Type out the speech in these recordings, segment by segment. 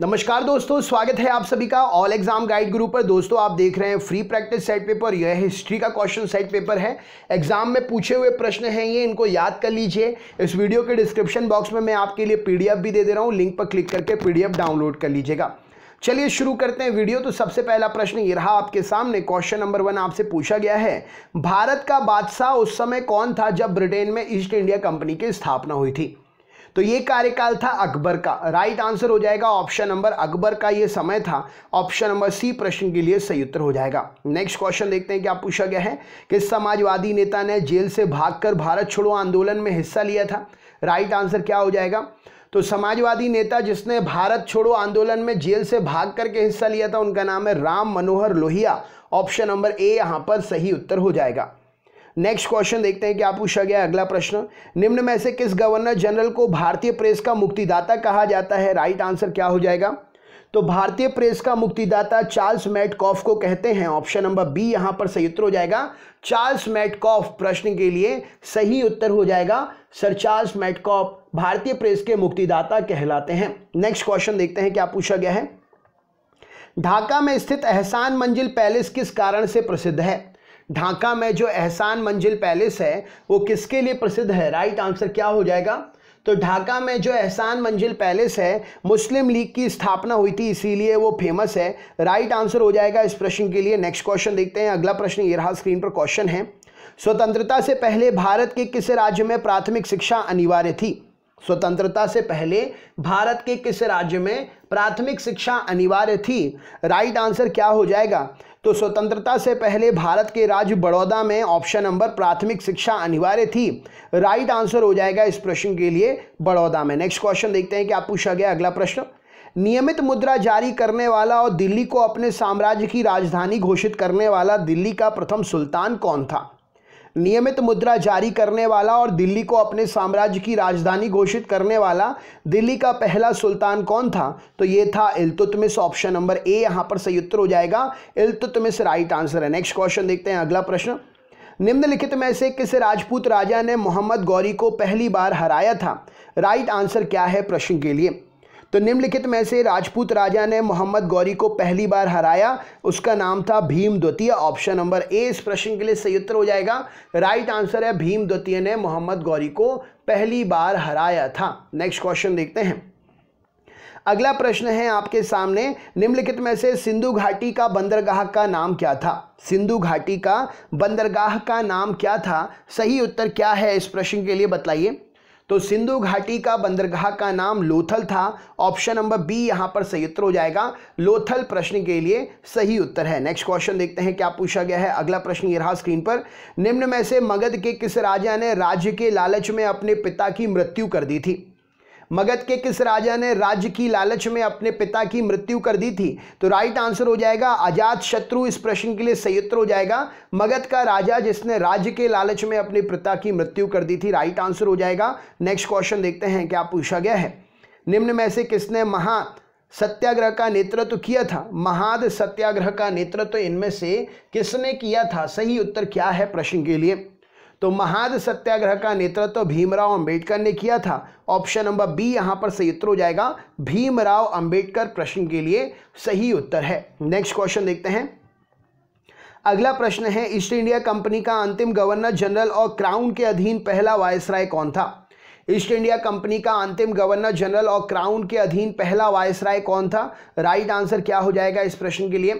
नमस्कार दोस्तों स्वागत है आप सभी का ऑल एग्जाम गाइड ग्रुप पर दोस्तों आप देख रहे हैं फ्री प्रैक्टिस सेट पेपर यह हिस्ट्री का क्वेश्चन सेट पेपर है एग्जाम में पूछे हुए प्रश्न हैं ये इनको याद कर लीजिए इस वीडियो के डिस्क्रिप्शन बॉक्स में मैं आपके लिए पीडीएफ भी दे दे रहा हूँ लिंक पर क्लिक करके पी डाउनलोड कर लीजिएगा चलिए शुरू करते हैं वीडियो तो सबसे पहला प्रश्न ये रहा आपके सामने क्वेश्चन नंबर वन आपसे पूछा गया है भारत का बादशाह उस समय कौन था जब ब्रिटेन में ईस्ट इंडिया कंपनी की स्थापना हुई थी तो ये कार्यकाल था अकबर का राइट आंसर हो जाएगा ऑप्शन नंबर अकबर का ये समय था ऑप्शन नंबर सी प्रश्न के लिए सही उत्तर हो जाएगा नेक्स्ट क्वेश्चन देखते हैं क्या पूछा गया है किस समाजवादी नेता ने जेल से भागकर भारत छोड़ो आंदोलन में हिस्सा लिया था राइट आंसर क्या हो जाएगा तो समाजवादी नेता जिसने भारत छोड़ो आंदोलन में जेल से भाग करके हिस्सा लिया था उनका नाम है Ram Manohar Lohia option number A यहां पर सही उत्तर हो जाएगा नेक्स्ट क्वेश्चन देखते हैं क्या पूछा गया अगला प्रश्न निम्न में से किस गवर्नर जनरल को भारतीय प्रेस का मुक्तिदाता कहा जाता है राइट आंसर क्या हो जाएगा तो भारतीय प्रेस का मुक्तिदाता चार्ल्स मैटकॉफ को कहते हैं ऑप्शन नंबर बी यहां पर सही उत्तर हो जाएगा चार्ल्स मैटकॉफ प्रश्न के लिए सही उत्तर हो जाएगा सर चार्ल्स मैटकॉफ भारतीय प्रेस के मुक्तिदाता कहलाते हैं नेक्स्ट क्वेश्चन देखते हैं क्या पूछा गया है ढाका में स्थित एहसान मंजिल पैलेस किस कारण से प्रसिद्ध है ढाका में जो एहसान मंजिल पैलेस है वो किसके लिए प्रसिद्ध है राइट आंसर क्या हो जाएगा तो ढाका में जो एहसान मंजिल पैलेस है मुस्लिम लीग की स्थापना हुई थी इसीलिए वो फेमस है राइट आंसर हो जाएगा इस प्रश्न के लिए नेक्स्ट क्वेश्चन देखते हैं अगला प्रश्न ये रहा स्क्रीन पर क्वेश्चन है स्वतंत्रता से पहले भारत के किस राज्य में प्राथमिक शिक्षा अनिवार्य थी स्वतंत्रता से पहले भारत के किस राज्य में प्राथमिक शिक्षा अनिवार्य थी राइट आंसर क्या हो जाएगा तो स्वतंत्रता से पहले भारत के राज्य बड़ौदा में ऑप्शन नंबर प्राथमिक शिक्षा अनिवार्य थी राइट आंसर हो जाएगा इस प्रश्न के लिए बड़ौदा में नेक्स्ट क्वेश्चन देखते हैं कि आप पूछा गया अगला प्रश्न नियमित मुद्रा जारी करने वाला और दिल्ली को अपने साम्राज्य की राजधानी घोषित करने वाला दिल्ली का प्रथम सुल्तान कौन था नियमित मुद्रा जारी करने वाला और दिल्ली को अपने साम्राज्य की राजधानी घोषित करने वाला दिल्ली का पहला सुल्तान कौन था तो ये था इल्तुतमिस ऑप्शन नंबर ए यहाँ पर सही उत्तर हो जाएगा इल्तुतमिस राइट आंसर है नेक्स्ट क्वेश्चन देखते हैं अगला प्रश्न निम्नलिखित में से किस राजपूत राजा ने मोहम्मद गौरी को पहली बार हराया था राइट आंसर क्या है प्रश्न के लिए तो निम्नलिखित में से राजपूत राजा ने मोहम्मद गौरी को पहली बार हराया उसका नाम था भीम द्वितीय ऑप्शन नंबर ए इस प्रश्न के लिए सही उत्तर हो जाएगा राइट आंसर है भीम द्वितीय ने मोहम्मद गौरी को पहली बार हराया था नेक्स्ट क्वेश्चन देखते हैं अगला प्रश्न है आपके सामने निम्नलिखित में से सिंधु घाटी का बंदरगाह का नाम क्या था सिंधु घाटी का बंदरगाह का नाम क्या था सही उत्तर क्या है इस प्रश्न के लिए बताइए तो सिंधु घाटी का बंदरगाह का नाम लोथल था ऑप्शन नंबर बी यहां पर सही उत्तर हो जाएगा लोथल प्रश्न के लिए सही उत्तर है नेक्स्ट क्वेश्चन देखते हैं क्या पूछा गया है अगला प्रश्न ये रहा स्क्रीन पर निम्न में से मगध के किस राजा ने राज्य के लालच में अपने पिता की मृत्यु कर दी थी मगध के किस राजा ने राज्य की लालच में अपने पिता की मृत्यु कर दी थी तो राइट आंसर हो जाएगा आजाद शत्रु इस प्रश्न के लिए सही उत्तर हो जाएगा मगध का राजा जिसने राज्य के लालच में अपने पिता की मृत्यु कर दी थी राइट आंसर हो जाएगा नेक्स्ट क्वेश्चन देखते हैं क्या पूछा गया है निम्न में से किसने महा सत्याग्रह का नेतृत्व किया था महाद सत्याग्रह का नेतृत्व इनमें से किसने किया था सही उत्तर क्या है प्रश्न के लिए तो महाद सत्याग्रह का नेतृत्व तो भीमराव अंबेडकर ने किया था ऑप्शन नंबर बी यहां पर सही उत्तर हो जाएगा भीमराव अंबेडकर प्रश्न के लिए सही उत्तर है नेक्स्ट क्वेश्चन देखते हैं अगला प्रश्न है ईस्ट इंडिया कंपनी का अंतिम गवर्नर जनरल और क्राउन के अधीन पहला वायसराय कौन था ईस्ट इंडिया कंपनी का अंतिम गवर्नर जनरल और क्राउन के अधीन पहला वायसराय कौन था राइट आंसर क्या हो जाएगा इस प्रश्न के लिए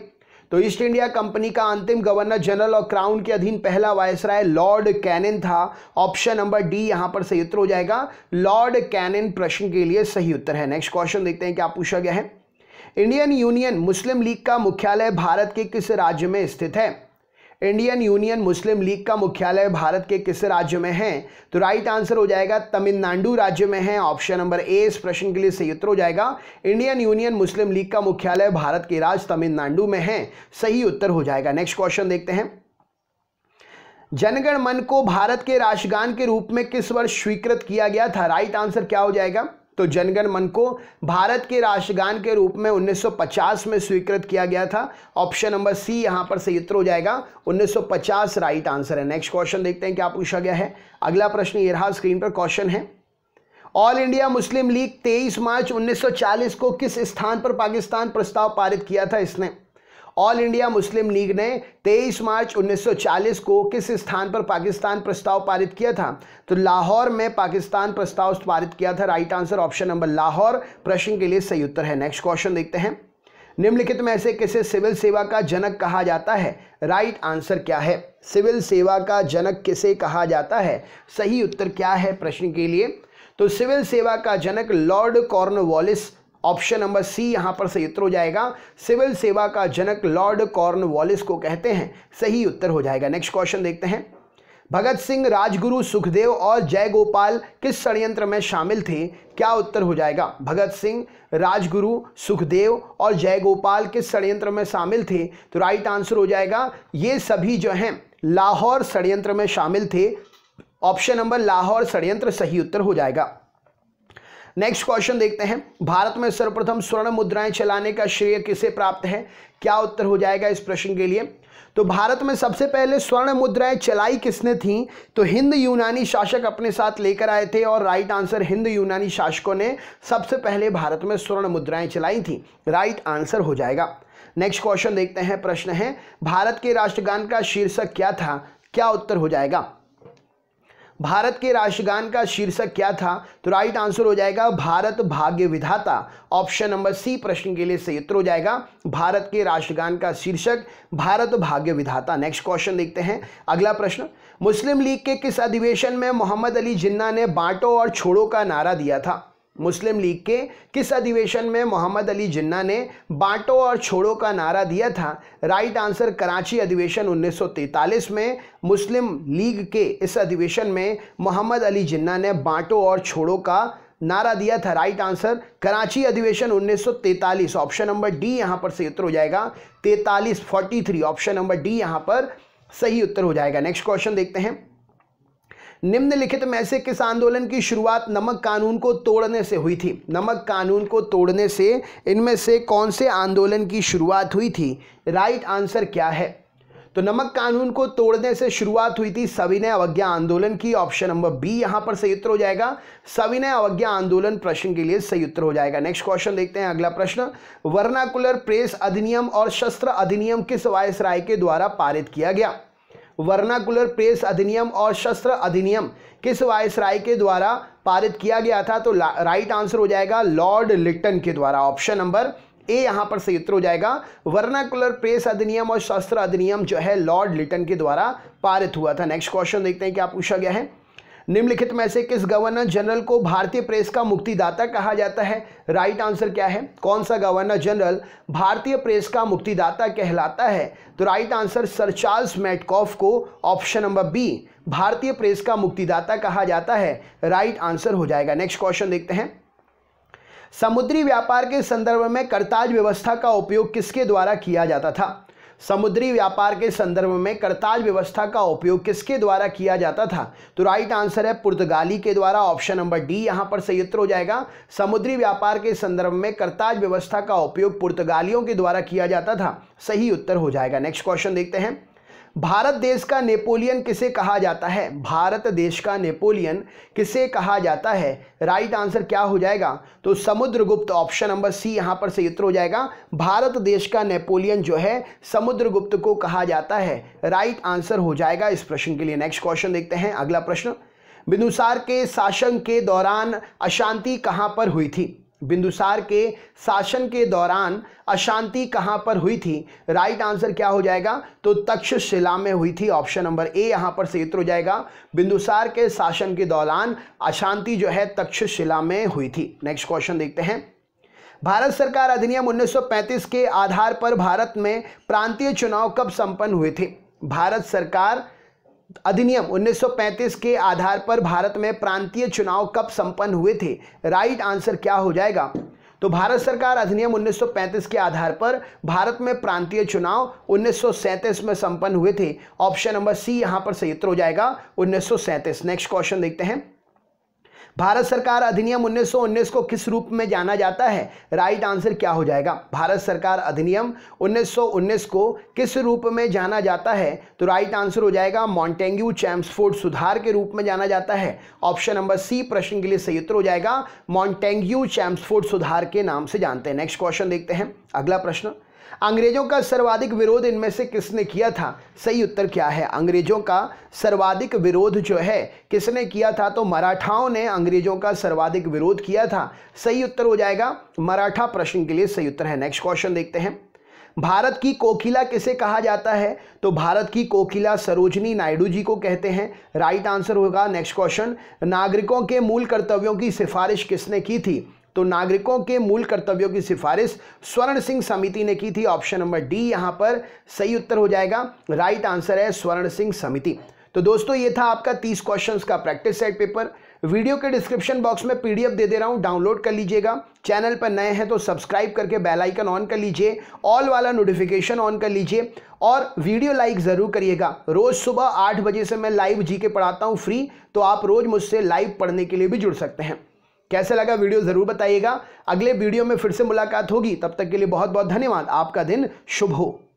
तो ईस्ट इंडिया कंपनी का अंतिम गवर्नर जनरल और क्राउन के अधीन पहला वायसराय लॉर्ड कैनन था ऑप्शन नंबर डी यहां पर सही उत्तर हो जाएगा लॉर्ड कैनन प्रश्न के लिए सही उत्तर है नेक्स्ट क्वेश्चन देखते हैं क्या पूछा गया है इंडियन यूनियन मुस्लिम लीग का मुख्यालय भारत के किस राज्य में स्थित है इंडियन यूनियन मुस्लिम लीग का मुख्यालय भारत के किस राज्य में है तो राइट आंसर हो जाएगा तमिलनाडु राज्य में है ऑप्शन नंबर ए इस प्रश्न के लिए सही उत्तर हो जाएगा इंडियन यूनियन मुस्लिम लीग का मुख्यालय भारत के राज्य तमिलनाडु में है सही उत्तर हो जाएगा नेक्स्ट क्वेश्चन देखते हैं जनगण मन को भारत के राष्ट्रगान के रूप में किस वर्ष स्वीकृत किया गया था राइट आंसर क्या हो जाएगा तो जनगण मन को भारत के राष्ट्रगान के रूप में 1950 में स्वीकृत किया गया था ऑप्शन नंबर सी यहां पर सही उत्तर हो जाएगा 1950 राइट आंसर है नेक्स्ट क्वेश्चन देखते हैं क्या पूछा गया है अगला प्रश्न ये रहा स्क्रीन पर क्वेश्चन है all India Muslim League 23 March 1940 को किस स्थान पर पाकिस्तान प्रस्ताव पारित किया था इसने ऑल इंडिया मुस्लिम लीग ने 23 मार्च 1940 को किस स्थान पर पाकिस्तान प्रस्ताव पारित किया था तो लाहौर में पाकिस्तान प्रस्ताव पारित किया था right answer option number Lahore प्रश्न के लिए सही उत्तर है नेक्स्ट क्वेश्चन देखते हैं निम्नलिखित में से किसे सिविल सेवा का जनक कहा जाता है राइट आंसर क्या है सिविल सेवा का जनक किसे कहा जाता है सही उत्तर क्या है प्रश्न के लिए तो सिविल सेवा का जनक lord Cornwallis option number C यहां पर सही उत्तर हो जाएगा सिविल सेवा का जनक लॉर्ड कॉर्न वॉलिस को कहते हैं सही उत्तर हो जाएगा नेक्स्ट क्वेश्चन देखते हैं भगत सिंह राजगुरु सुखदेव और जयगोपाल किस षडयंत्र में शामिल थे क्या उत्तर हो जाएगा भगत सिंह राजगुरु सुखदेव और जयगोपाल किस षडयंत्र में शामिल थे तो राइट आंसर हो जाएगा ये सभी जो हैं लाहौर षडयंत्र में शामिल थे ऑप्शन नंबर लाहौर षडयंत्र सही उत्तर हो जाएगा नेक्स्ट क्वेश्चन देखते हैं भारत में सर्वप्रथम स्वर्ण मुद्राएं चलाने का श्रेय किसे प्राप्त है क्या उत्तर हो जाएगा इस प्रश्न के लिए तो भारत में सबसे पहले स्वर्ण मुद्राएं चलाई किसने थी तो हिंद यूनानी शासक अपने साथ लेकर आए थे और राइट आंसर हिंद यूनानी शासकों ने सबसे पहले भारत में स्वर्ण मुद्राएं चलाई थी राइट आंसर हो जाएगा नेक्स्ट क्वेश्चन देखते हैं प्रश्न है भारत के राष्ट्रगान का शीर्षक क्या था क्या उत्तर हो जाएगा भारत के राष्ट्रगान का शीर्षक क्या था तो राइट आंसर हो जाएगा भारत भाग्य विधाता ऑप्शन नंबर सी प्रश्न के लिए सही उत्तर हो जाएगा भारत के राष्ट्रगान का शीर्षक भारत भाग्य विधाता नेक्स्ट क्वेश्चन देखते हैं अगला प्रश्न मुस्लिम लीग के किस अधिवेशन में मोहम्मद अली जिन्ना ने बांटो और छोड़ो का नारा दिया था मुस्लिम लीग के किस अधिवेशन में मोहम्मद अली जिन्ना ने बांटो और छोड़ो का नारा दिया था राइट आंसर कराची अधिवेशन 1943 में मुस्लिम लीग के इस अधिवेशन में मोहम्मद अली जिन्ना ने बांटो और छोड़ो का नारा दिया था राइट आंसर कराची अधिवेशन 1943 ऑप्शन नंबर डी यहां पर सही उत्तर हो जाएगा तैतालीस फोर्टी ऑप्शन नंबर डी यहां पर सही उत्तर हो जाएगा नेक्स्ट क्वेश्चन देखते हैं निम्नलिखित में से किस आंदोलन की शुरुआत नमक कानून को तोड़ने से हुई थी नमक कानून को तोड़ने से इनमें से कौन से आंदोलन की शुरुआत हुई थी राइट आंसर क्या है तो नमक कानून को तोड़ने से शुरुआत हुई थी सविनय अवज्ञा आंदोलन की ऑप्शन नंबर बी यहां पर सही उत्तर हो जाएगा सविनय अवज्ञा आंदोलन प्रश्न के लिए सही उत्तर हो जाएगा नेक्स्ट क्वेश्चन देखते हैं अगला प्रश्न वर्नाकुलर प्रेस अधिनियम और शस्त्र अधिनियम किस वायसराय के द्वारा पारित किया गया वर्नाकुलर प्रेस अधिनियम और शस्त्र अधिनियम किस वायसराय के द्वारा पारित किया गया था तो राइट आंसर हो जाएगा लॉर्ड लिट्टन के द्वारा ऑप्शन नंबर ए यहां पर सही उत्तर हो जाएगा वर्नाकुलर प्रेस अधिनियम और शस्त्र अधिनियम जो है लॉर्ड लिटन के द्वारा पारित हुआ था नेक्स्ट क्वेश्चन देखते हैं क्या पूछा गया है निम्नलिखित में से किस गवर्नर जनरल को भारतीय प्रेस का मुक्तिदाता कहा जाता है राइट आंसर क्या है कौन सा गवर्नर जनरल भारतीय प्रेस का मुक्तिदाता कहलाता है तो right answer sir Charles Metcalfe को ऑप्शन नंबर बी भारतीय प्रेस का मुक्तिदाता कहा जाता है राइट आंसर हो जाएगा नेक्स्ट क्वेश्चन देखते हैं समुद्री व्यापार के संदर्भ में करताज व्यवस्था का उपयोग किसके द्वारा किया जाता था समुद्री व्यापार के संदर्भ में करताल व्यवस्था का उपयोग किसके द्वारा किया जाता था तो राइट आंसर है पुर्तगाली के द्वारा ऑप्शन नंबर डी यहां पर सही उत्तर हो जाएगा समुद्री व्यापार के संदर्भ में करताल व्यवस्था का उपयोग पुर्तगालियों के द्वारा किया जाता था सही उत्तर हो जाएगा नेक्स्ट क्वेश्चन देखते हैं भारत देश का नेपोलियन किसे कहा जाता है भारत देश का नेपोलियन किसे कहा जाता है राइट आंसर क्या हो जाएगा तो समुद्रगुप्त ऑप्शन नंबर सी यहाँ पर से उत्तर हो जाएगा भारत देश का नेपोलियन जो है समुद्रगुप्त को कहा जाता है राइट आंसर हो जाएगा इस प्रश्न के लिए नेक्स्ट क्वेश्चन देखते हैं अगला प्रश्न बिंदुसार के शासन के दौरान अशांति कहाँ पर हुई थी बिंदुसार के शासन के दौरान अशांति कहाँ पर हुई थी राइट आंसर क्या हो जाएगा तो तक्षशिला में हुई थी ऑप्शन नंबर ए यहाँ पर उत्तर हो जाएगा बिंदुसार के शासन के दौरान अशांति जो है तक्षशिला में हुई थी नेक्स्ट क्वेश्चन देखते हैं भारत सरकार अधिनियम 1935 के आधार पर भारत में प्रांतीय चुनाव कब संपन्न हुए थे भारत सरकार अधिनियम 1935 के आधार पर भारत में प्रांतीय चुनाव कब संपन्न हुए थे राइट आंसर क्या हो जाएगा तो भारत सरकार अधिनियम 1935 के आधार पर भारत में प्रांतीय चुनाव उन्नीस में संपन्न हुए थे ऑप्शन नंबर सी यहां पर सही उत्तर हो जाएगा उन्नीस नेक्स्ट क्वेश्चन देखते हैं भारत सरकार अधिनियम 1919 को किस रूप में जाना जाता है राइट आंसर क्या हो जाएगा भारत सरकार अधिनियम 1919 को किस रूप में जाना जाता है तो राइट आंसर हो जाएगा मॉन्टेंग्यू चैम्सफोर्ड सुधार के रूप में जाना जाता है ऑप्शन नंबर सी प्रश्न के लिए सही उत्तर हो जाएगा मॉन्टेंग्यू चैम्सफोर्ड सुधार के नाम से जानते हैं नेक्स्ट क्वेश्चन देखते हैं अगला प्रश्न अंग्रेजों का सर्वाधिक विरोध इनमें से किसने किया था सही उत्तर क्या है अंग्रेजों का सर्वाधिक विरोध जो है किसने किया था तो मराठाओं ने अंग्रेजों का सर्वाधिक विरोध किया था सही उत्तर हो जाएगा मराठा प्रश्न के लिए सही उत्तर है नेक्स्ट क्वेश्चन देखते हैं भारत की कोकिला किसे कहा जाता है तो भारत की कोकिला सरोजनी नायडू जी को कहते हैं राइट आंसर होगा नेक्स्ट क्वेश्चन नागरिकों के मूल कर्तव्यों की सिफारिश किसने की थी तो नागरिकों के मूल कर्तव्यों की सिफारिश स्वर्ण सिंह समिति ने की थी ऑप्शन नंबर डी यहां पर सही उत्तर हो जाएगा राइट आंसर है स्वर्ण सिंह समिति तो दोस्तों ये था आपका तीस क्वेश्चन का प्रैक्टिस सेट पेपर वीडियो के डिस्क्रिप्शन बॉक्स में पीडीएफ दे दे रहा हूँ डाउनलोड कर लीजिएगा चैनल पर नए हैं तो सब्सक्राइब करके बेल आइकन ऑन कर लीजिए ऑल वाला नोटिफिकेशन ऑन कर लीजिए और वीडियो लाइक ज़रूर करिएगा रोज़ सुबह आठ बजे से मैं लाइव जी के पढ़ाता हूँ फ्री तो आप रोज़ मुझसे लाइव पढ़ने के लिए भी जुड़ सकते हैं कैसे लगा वीडियो ज़रूर बताइएगा अगले वीडियो में फिर से मुलाकात होगी तब तक के लिए बहुत बहुत धन्यवाद आपका दिन शुभ हो